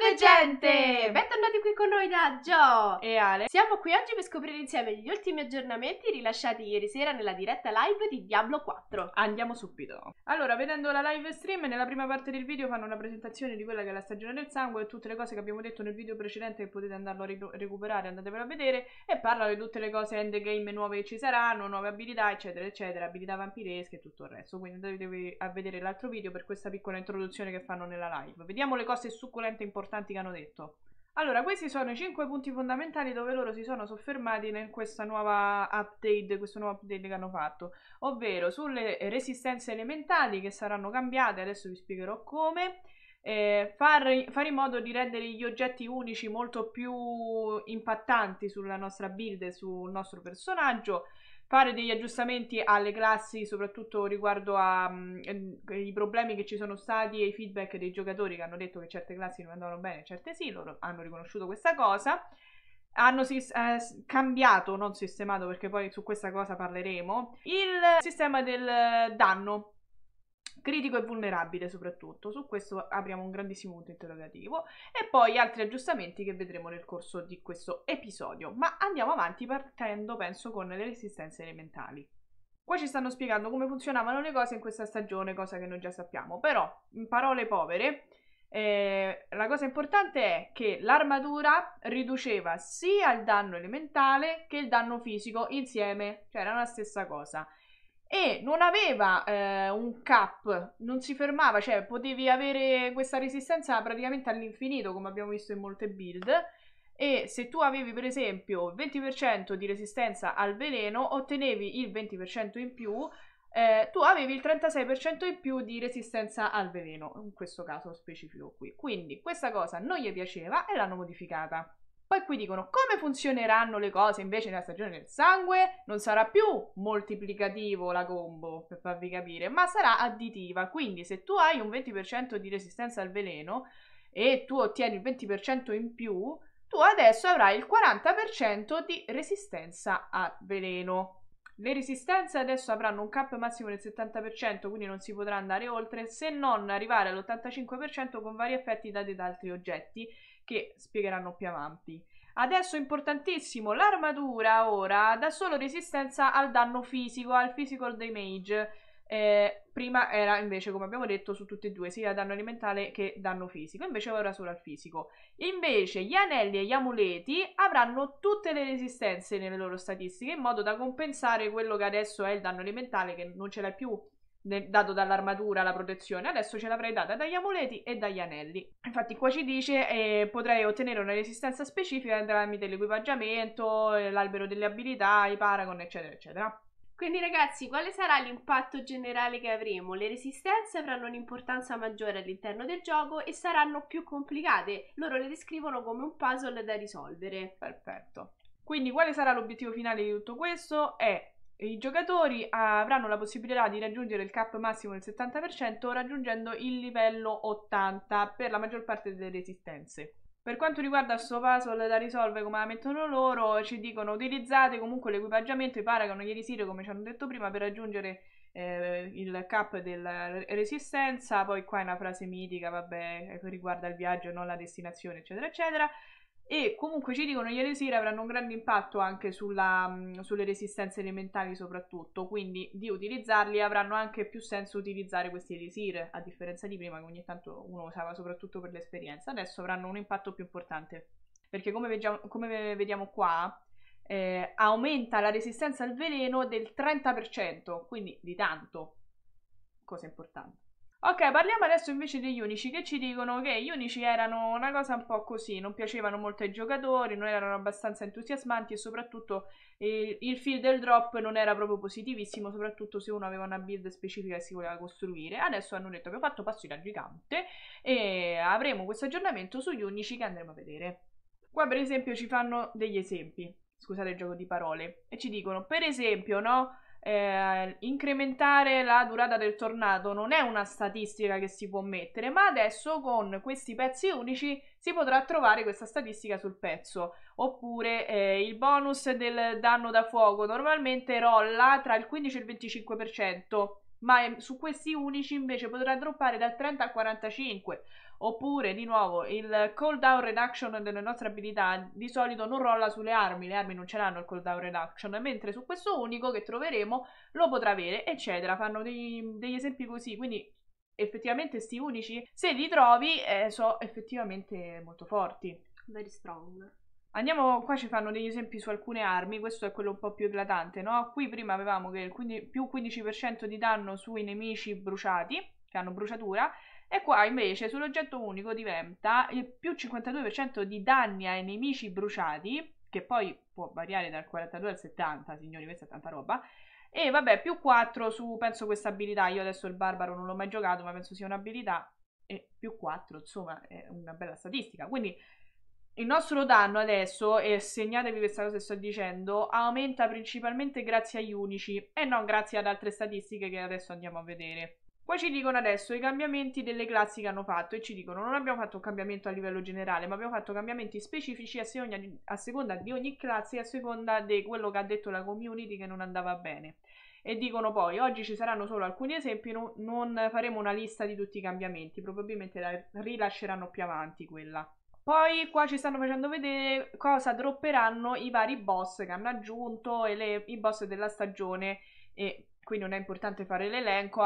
Salve gente! Bentornati qui con noi da Gio e Ale. Siamo qui oggi per scoprire insieme gli ultimi aggiornamenti rilasciati ieri sera nella diretta live di Diablo 4. Andiamo subito. Allora, vedendo la live stream, nella prima parte del video fanno una presentazione di quella che è la stagione del sangue e tutte le cose che abbiamo detto nel video precedente che potete andarlo a recuperare, andatevelo a vedere e parlano di tutte le cose endgame nuove che ci saranno, nuove abilità, eccetera, eccetera, abilità vampiresche e tutto il resto. Quindi andatevi a vedere l'altro video per questa piccola introduzione che fanno nella live. Vediamo le cose succulente importanti importanti che hanno detto. Allora, questi sono i 5 punti fondamentali dove loro si sono soffermati in questa nuova update, questo nuovo update che hanno fatto, ovvero sulle resistenze elementali che saranno cambiate, adesso vi spiegherò come, eh, fare far in modo di rendere gli oggetti unici molto più impattanti sulla nostra build e sul nostro personaggio fare degli aggiustamenti alle classi, soprattutto riguardo ai mm, eh, problemi che ci sono stati e i feedback dei giocatori che hanno detto che certe classi non andavano bene, certe sì, loro hanno riconosciuto questa cosa. Hanno sis- eh, cambiato, non sistemato perché poi su questa cosa parleremo, il sistema del eh, danno critico e vulnerabile soprattutto. Su questo apriamo un grandissimo punto interrogativo e poi altri aggiustamenti che vedremo nel corso di questo episodio. Ma andiamo avanti partendo, penso, con le resistenze elementali. Qua ci stanno spiegando come funzionavano le cose in questa stagione, cosa che noi già sappiamo, però in parole povere eh, la cosa importante è che l'armatura riduceva sia il danno elementale che il danno fisico insieme, cioè era la stessa cosa e non aveva eh, un cap, non si fermava, cioè potevi avere questa resistenza praticamente all'infinito come abbiamo visto in molte build e se tu avevi per esempio 20% di resistenza al veleno ottenevi il 20% in più eh, tu avevi il 36% in più di resistenza al veleno in questo caso specifico qui quindi questa cosa non gli piaceva e l'hanno modificata poi qui dicono come funzioneranno le cose invece nella stagione del sangue, non sarà più moltiplicativo la combo per farvi capire, ma sarà additiva, quindi se tu hai un 20% di resistenza al veleno e tu ottieni il 20% in più, tu adesso avrai il 40% di resistenza al veleno. Le resistenze adesso avranno un cap massimo del 70%, quindi non si potrà andare oltre, se non arrivare all'85% con vari effetti dati da altri oggetti, che spiegheranno più avanti. Adesso importantissimo, l'armatura ora dà solo resistenza al danno fisico, al physical damage, eh, prima era invece, come abbiamo detto, su tutti e due, sia danno alimentare che danno fisico, invece ora solo al fisico. Invece gli anelli e gli amuleti avranno tutte le resistenze nelle loro statistiche in modo da compensare quello che adesso è il danno alimentare che non ce l'hai più dato dall'armatura la protezione, adesso ce l'avrei data dagli amuleti e dagli anelli. Infatti qua ci dice eh, potrei ottenere una resistenza specifica tramite l'equipaggiamento, eh, l'albero delle abilità, i paragon, eccetera, eccetera. Quindi ragazzi, quale sarà l'impatto generale che avremo? Le resistenze avranno un'importanza maggiore all'interno del gioco e saranno più complicate. Loro le descrivono come un puzzle da risolvere. Perfetto. Quindi quale sarà l'obiettivo finale di tutto questo? È i giocatori avranno la possibilità di raggiungere il cap massimo del 70% raggiungendo il livello 80 per la maggior parte delle resistenze. Per quanto riguarda sto puzzle da risolvere come la mettono loro, ci dicono utilizzate comunque l'equipaggiamento, i Paragon ieri sera come ci hanno detto prima per raggiungere eh, il cap della resistenza, poi qua è una frase mitica, vabbè, riguarda il viaggio, non la destinazione, eccetera, eccetera e comunque ci dicono gli elisiri avranno un grande impatto anche sulla, sulle resistenze elementali soprattutto, quindi di utilizzarli avranno anche più senso utilizzare questi elisiri, a differenza di prima che ogni tanto uno usava soprattutto per l'esperienza, adesso avranno un impatto più importante, perché come, veggiamo, come vediamo qua eh, aumenta la resistenza al veleno del 30%, quindi di tanto, cosa importante. Ok, parliamo adesso invece degli unici che ci dicono che gli unici erano una cosa un po' così, non piacevano molto ai giocatori, non erano abbastanza entusiasmanti e soprattutto eh, il feel del drop non era proprio positivissimo, soprattutto se uno aveva una build specifica che si voleva costruire. Adesso hanno detto che ho fatto passi da gigante e avremo questo aggiornamento sugli unici che andremo a vedere. Qua per esempio ci fanno degli esempi, scusate il gioco di parole, e ci dicono per esempio no eh, incrementare la durata del tornado non è una statistica che si può mettere, ma adesso con questi pezzi unici si potrà trovare questa statistica sul pezzo. Oppure eh, il bonus del danno da fuoco normalmente rolla tra il 15 e il 25% ma ehm, su questi unici invece potrà droppare dal 30 al 45 oppure di nuovo il cooldown reduction delle nostre abilità di solito non rolla sulle armi le armi non ce l'hanno il cooldown reduction mentre su questo unico che troveremo lo potrà avere eccetera fanno dei, degli esempi così quindi effettivamente sti unici se li trovi eh, sono effettivamente molto forti very strong Andiamo, qua ci fanno degli esempi su alcune armi, questo è quello un po' più eclatante, no? Qui prima avevamo che il 15, più 15% di danno sui nemici bruciati, che hanno bruciatura, e qua invece sull'oggetto unico diventa il più 52% di danni ai nemici bruciati, che poi può variare dal 42 al 70, signori, questa è tanta roba, e vabbè, più 4 su, penso, questa abilità, io adesso il barbaro non l'ho mai giocato, ma penso sia un'abilità, e più 4, insomma, è una bella statistica, quindi il nostro danno adesso, e segnatevi questa cosa che sto dicendo, aumenta principalmente grazie agli unici e non grazie ad altre statistiche che adesso andiamo a vedere. Poi ci dicono adesso i cambiamenti delle classi che hanno fatto e ci dicono non abbiamo fatto un cambiamento a livello generale, ma abbiamo fatto cambiamenti specifici a, segna, a seconda di ogni classe e a seconda di quello che ha detto la community che non andava bene e dicono poi oggi ci saranno solo alcuni esempi, no, non faremo una lista di tutti i cambiamenti, probabilmente la rilasceranno più avanti quella. Poi qua ci stanno facendo vedere cosa dropperanno i vari boss che hanno aggiunto e le, i boss della stagione e qui non è importante fare l'elenco,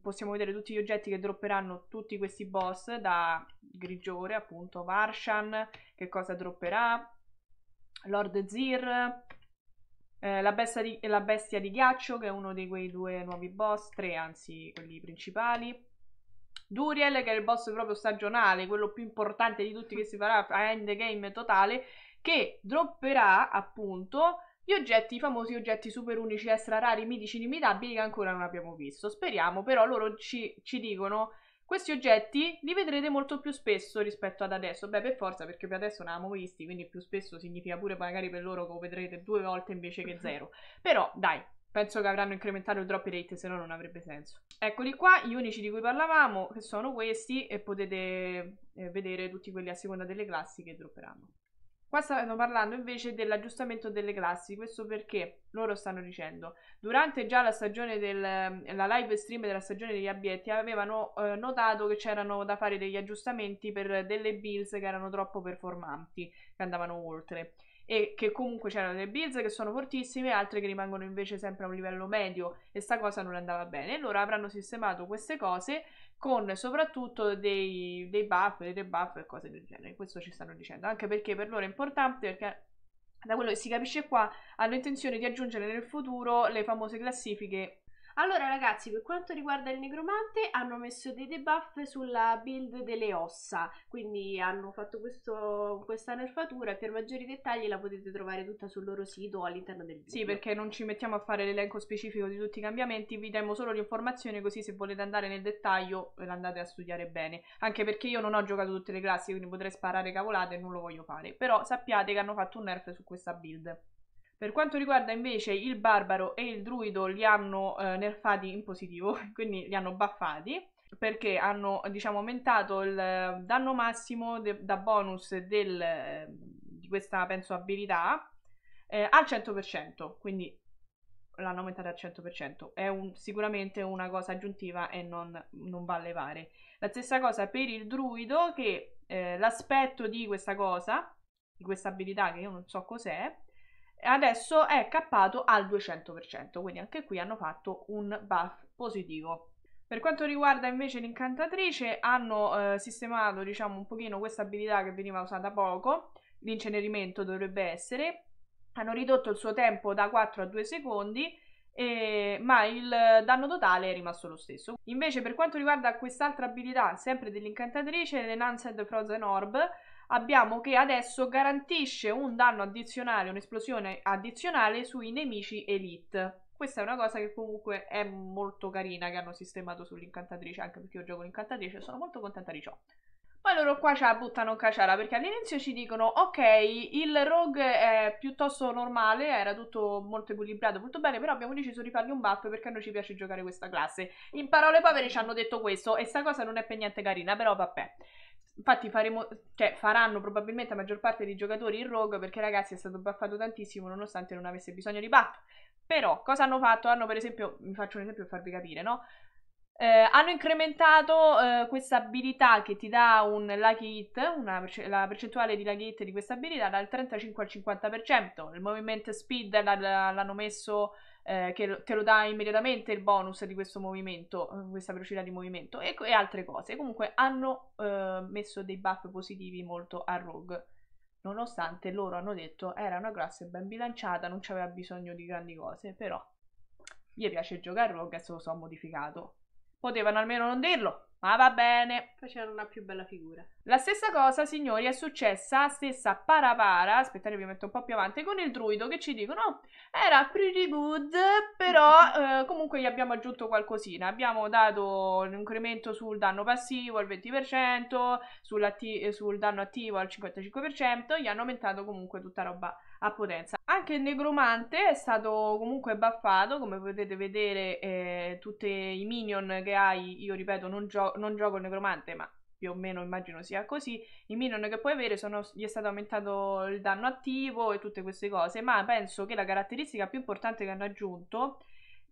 possiamo vedere tutti gli oggetti che dropperanno tutti questi boss da Grigiore appunto, Varshan, che cosa dropperà, Lord Zir, eh, la, bestia di, la bestia di ghiaccio che è uno di quei due nuovi boss, tre anzi quelli principali, Duriel, che è il boss proprio stagionale, quello più importante di tutti che si farà a endgame totale, che dropperà appunto gli oggetti, i famosi oggetti super unici, extra rari, mitici, inimitabili che ancora non abbiamo visto. Speriamo, però loro ci, ci dicono questi oggetti li vedrete molto più spesso rispetto ad adesso. Beh, per forza, perché per adesso ne avevamo visti, quindi più spesso significa pure magari per loro che lo vedrete due volte invece che zero. Però, dai, Penso che avranno incrementato il drop rate, se no non avrebbe senso. Eccoli qua, gli unici di cui parlavamo, che sono questi, e potete eh, vedere tutti quelli a seconda delle classi che dropperanno. Qua stanno parlando invece dell'aggiustamento delle classi, questo perché loro stanno dicendo durante già la stagione del eh, la live stream della stagione degli abietti avevano eh, notato che c'erano da fare degli aggiustamenti per delle bills che erano troppo performanti, che andavano oltre e che comunque c'erano dei Bills che sono fortissime e altre che rimangono invece sempre a un livello medio e sta cosa non andava bene. Loro avranno sistemato queste cose con soprattutto dei, dei buff, dei debuff e cose del genere. Questo ci stanno dicendo, anche perché per loro è importante perché da quello che si capisce qua hanno intenzione di aggiungere nel futuro le famose classifiche allora ragazzi, per quanto riguarda il negromante, hanno messo dei debuff sulla build delle ossa, quindi hanno fatto questo, questa nerfatura e per maggiori dettagli la potete trovare tutta sul loro sito all'interno del video. Sì, perché non ci mettiamo a fare l'elenco specifico di tutti i cambiamenti, vi diamo solo l'informazione così se volete andare nel dettaglio ve andate a studiare bene, anche perché io non ho giocato tutte le classi, quindi potrei sparare cavolate e non lo voglio fare, però sappiate che hanno fatto un nerf su questa build. Per quanto riguarda invece il barbaro e il druido li hanno eh, nerfati in positivo, quindi li hanno buffati perché hanno diciamo aumentato il eh, danno massimo de- da bonus del, eh, di questa penso abilità eh, al 100%, quindi l'hanno aumentata al 100%. È un, sicuramente una cosa aggiuntiva e non, non, va a levare. La stessa cosa per il druido, che eh, l'aspetto di questa cosa, di questa abilità che io non so cos'è, adesso è cappato al 200%, quindi anche qui hanno fatto un buff positivo. Per quanto riguarda invece l'incantatrice, hanno eh, sistemato diciamo un pochino questa abilità che veniva usata poco, l'incenerimento dovrebbe essere, hanno ridotto il suo tempo da 4 a 2 secondi, eh, ma il danno totale è rimasto lo stesso. Invece per quanto riguarda quest'altra abilità, sempre dell'incantatrice, l'Enhanced Frozen Orb, abbiamo che adesso garantisce un danno addizionale, un'esplosione addizionale sui nemici elite. Questa è una cosa che comunque è molto carina che hanno sistemato sull'incantatrice, anche perché io gioco l'incantatrice e sono molto contenta di ciò. Poi loro qua ce la buttano caciara perché all'inizio ci dicono ok il rogue è piuttosto normale, era tutto molto equilibrato, molto bene, però abbiamo deciso di fargli un buff perché a noi ci piace giocare questa classe. In parole povere ci hanno detto questo e sta cosa non è per niente carina, però vabbè. Infatti faremo, cioè, faranno probabilmente la maggior parte dei giocatori in rogue perché ragazzi è stato buffato tantissimo nonostante non avesse bisogno di buff. Però cosa hanno fatto? Hanno per esempio, vi faccio un esempio per farvi capire, no? Eh, hanno incrementato eh, questa abilità che ti dà un lucky hit, una, la percentuale di lucky hit di questa abilità dal 35 al 50%, il movimento speed l'hanno messo eh, che te lo dà immediatamente il bonus di questo movimento, eh, questa velocità di movimento e, e altre cose. Comunque hanno eh, messo dei buff positivi molto a Rogue, nonostante loro hanno detto era una classe ben bilanciata, non c'aveva bisogno di grandi cose, però gli piace giocare a Rogue e se lo so modificato. Potevano almeno non dirlo. Ma va bene, facevano una più bella figura. La stessa cosa, signori, è successa, stessa paravara, aspettate vi metto un po' più avanti, con il druido che ci dicono, oh, era pretty good, però mm-hmm. eh, comunque gli abbiamo aggiunto qualcosina. Abbiamo dato un incremento sul danno passivo al 20%, sul danno attivo al 55%, gli hanno aumentato comunque tutta roba a Potenza. Anche il negromante è stato comunque buffato, come potete vedere eh, tutti i minion che hai, io ripeto non, gio- non gioco il negromante ma più o meno immagino sia così, i minion che puoi avere sono, gli è stato aumentato il danno attivo e tutte queste cose, ma penso che la caratteristica più importante che hanno aggiunto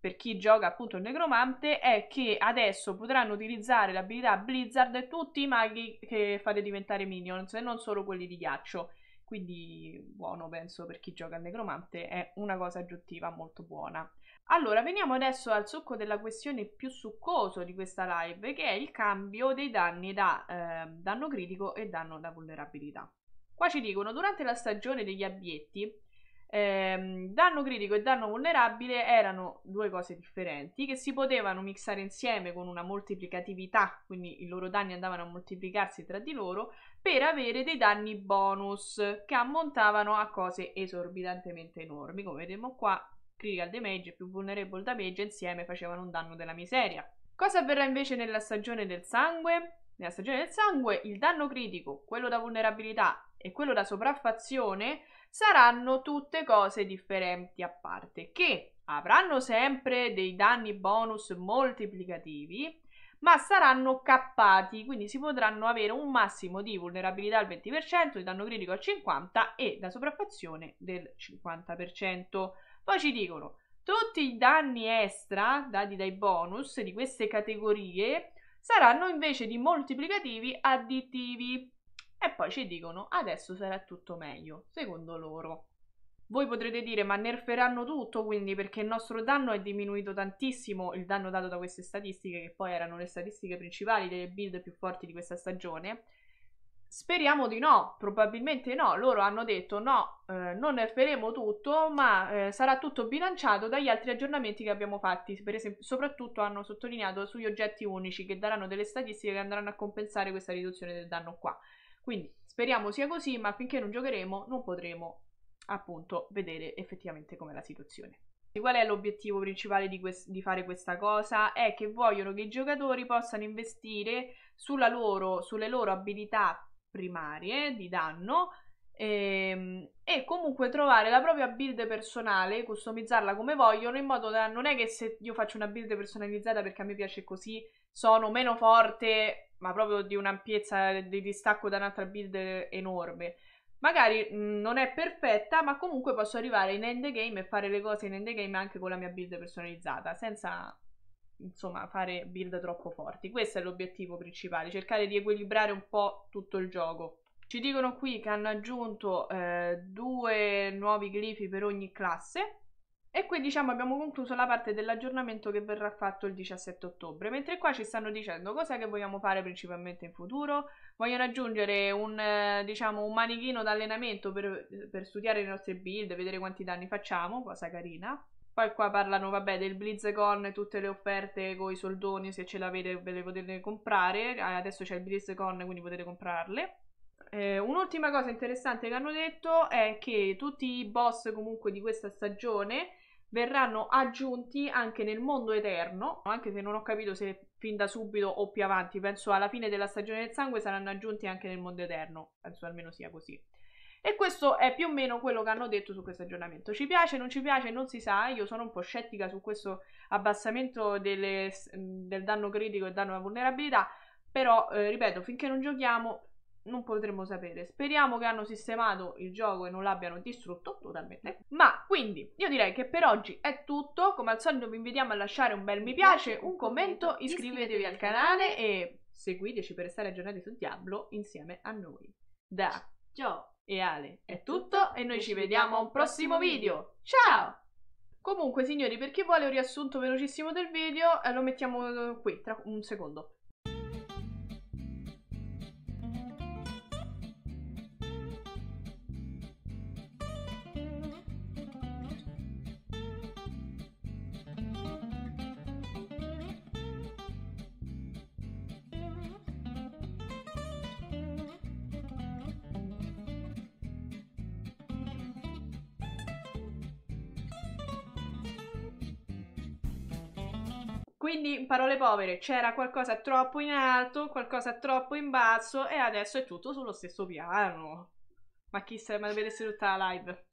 per chi gioca appunto il negromante è che adesso potranno utilizzare l'abilità Blizzard tutti i maghi che fate diventare minions e non solo quelli di ghiaccio quindi buono penso per chi gioca al necromante, è una cosa aggiuntiva molto buona. Allora, veniamo adesso al succo della questione più succoso di questa live, che è il cambio dei danni da eh, danno critico e danno da vulnerabilità. Qua ci dicono, durante la stagione degli abietti, eh, danno critico e danno vulnerabile erano due cose differenti che si potevano mixare insieme con una moltiplicatività, quindi i loro danni andavano a moltiplicarsi tra di loro, per avere dei danni bonus che ammontavano a cose esorbitantemente enormi. Come vediamo qua, critical damage più vulnerable damage insieme facevano un danno della miseria. Cosa avverrà invece nella stagione del sangue? Nella stagione del sangue il danno critico, quello da vulnerabilità e quello da sopraffazione saranno tutte cose differenti a parte che avranno sempre dei danni bonus moltiplicativi ma saranno cappati, quindi si potranno avere un massimo di vulnerabilità al 20%, di danno critico al 50% e da sopraffazione del 50%. Poi ci dicono tutti i danni extra dati dai bonus di queste categorie saranno invece di moltiplicativi additivi. E poi ci dicono adesso sarà tutto meglio, secondo loro. Voi potrete dire ma nerferanno tutto quindi perché il nostro danno è diminuito tantissimo, il danno dato da queste statistiche che poi erano le statistiche principali delle build più forti di questa stagione. Speriamo di no, probabilmente no, loro hanno detto no, eh, non nerferemo tutto ma eh, sarà tutto bilanciato dagli altri aggiornamenti che abbiamo fatti, per esempio soprattutto hanno sottolineato sugli oggetti unici che daranno delle statistiche che andranno a compensare questa riduzione del danno qua. Quindi speriamo sia così ma finché non giocheremo non potremo appunto vedere effettivamente com'è la situazione. Qual è l'obiettivo principale di, quest- di, fare questa cosa? È che vogliono che i giocatori possano investire loro, sulle loro abilità primarie di danno ehm, e comunque trovare la propria build personale, customizzarla come vogliono, in modo da non è che se io faccio una build personalizzata perché a me piace così, sono meno forte, ma proprio di un'ampiezza di distacco da un'altra build enorme Magari non è perfetta, ma comunque posso arrivare in endgame e fare le cose in endgame anche con la mia build personalizzata, senza insomma fare build troppo forti. Questo è l'obiettivo principale, cercare di equilibrare un po' tutto il gioco. Ci dicono qui che hanno aggiunto eh, due nuovi glifi per ogni classe, e qui diciamo abbiamo concluso la parte dell'aggiornamento che verrà fatto il 17 ottobre, mentre qua ci stanno dicendo cosa che vogliamo fare principalmente in futuro, vogliono aggiungere un, eh, diciamo, un manichino d'allenamento per, per studiare le nostre build, vedere quanti danni facciamo, cosa carina. Poi qua parlano, vabbè, del BlizzCon, tutte le offerte con i soldoni, se ce l'avete ve le potete comprare, adesso c'è il BlizzCon quindi potete comprarle. Eh, un'ultima cosa interessante che hanno detto è che tutti i boss comunque di questa stagione verranno aggiunti anche nel mondo eterno, anche se non ho capito se fin da subito o più avanti, penso alla fine della stagione del sangue saranno aggiunti anche nel mondo eterno, penso almeno sia così. E questo è più o meno quello che hanno detto su questo aggiornamento. Ci piace, non ci piace, non si sa. Io sono un po' scettica su questo abbassamento delle, del danno critico e danno alla vulnerabilità. Però, eh, ripeto, finché non giochiamo non potremo sapere. Speriamo che hanno sistemato il gioco e non l'abbiano distrutto totalmente. Ma quindi io direi che per oggi è tutto. Come al solito vi invitiamo a lasciare un bel mi piace, un commento, iscrivetevi al canale e seguiteci per restare aggiornati su Diablo insieme a noi. Da Gio e Ale è tutto e noi ci vediamo a un prossimo video. Ciao! Comunque signori per chi vuole un riassunto velocissimo del video eh, lo mettiamo eh, qui tra un secondo. Quindi, in parole povere, c'era qualcosa troppo in alto, qualcosa troppo in basso e adesso è tutto sullo stesso piano. Ma chi se ne vedesse tutta la live?